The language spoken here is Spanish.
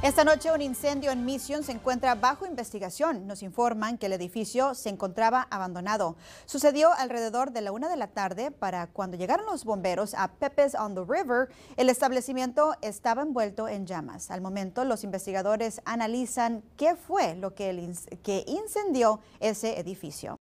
Esta noche un incendio en Mission se encuentra bajo investigación. Nos informan que el edificio se encontraba abandonado. Sucedió alrededor de la una de la tarde para cuando llegaron los bomberos a Pepe's on the River, el establecimiento estaba envuelto en llamas. Al momento los investigadores analizan qué fue lo que, que incendió ese edificio.